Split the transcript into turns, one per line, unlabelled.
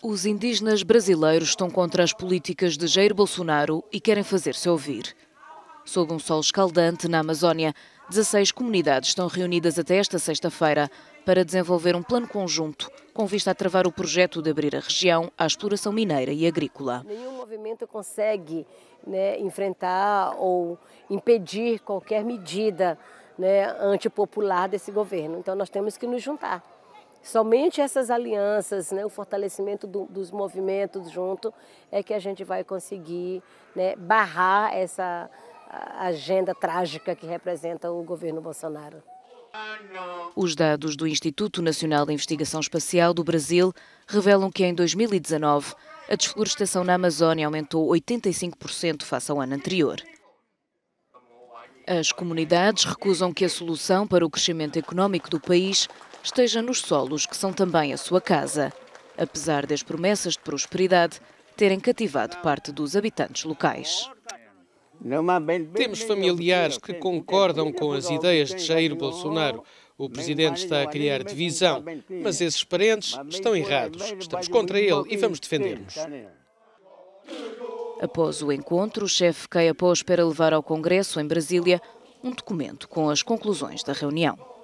Os indígenas brasileiros estão contra as políticas de Jair Bolsonaro e querem fazer-se ouvir. Sob um sol escaldante na Amazónia, 16 comunidades estão reunidas até esta sexta-feira para desenvolver um plano conjunto com vista a travar o projeto de abrir a região à exploração mineira e agrícola.
Nenhum movimento consegue né, enfrentar ou impedir qualquer medida né, antipopular desse governo. Então nós temos que nos juntar. Somente essas alianças, né, o fortalecimento do, dos movimentos junto, é que a gente vai conseguir né, barrar essa agenda trágica que representa o governo Bolsonaro.
Os dados do Instituto Nacional de Investigação Espacial do Brasil revelam que em 2019 a desflorestação na Amazônia aumentou 85% face ao ano anterior. As comunidades recusam que a solução para o crescimento económico do país esteja nos solos que são também a sua casa, apesar das promessas de prosperidade terem cativado parte dos habitantes locais.
Temos familiares que concordam com as ideias de Jair Bolsonaro. O presidente está a criar divisão, mas esses parentes estão errados. Estamos contra ele e vamos defender-nos.
Após o encontro, o chefe Keia pôs para levar ao Congresso, em Brasília, um documento com as conclusões da reunião.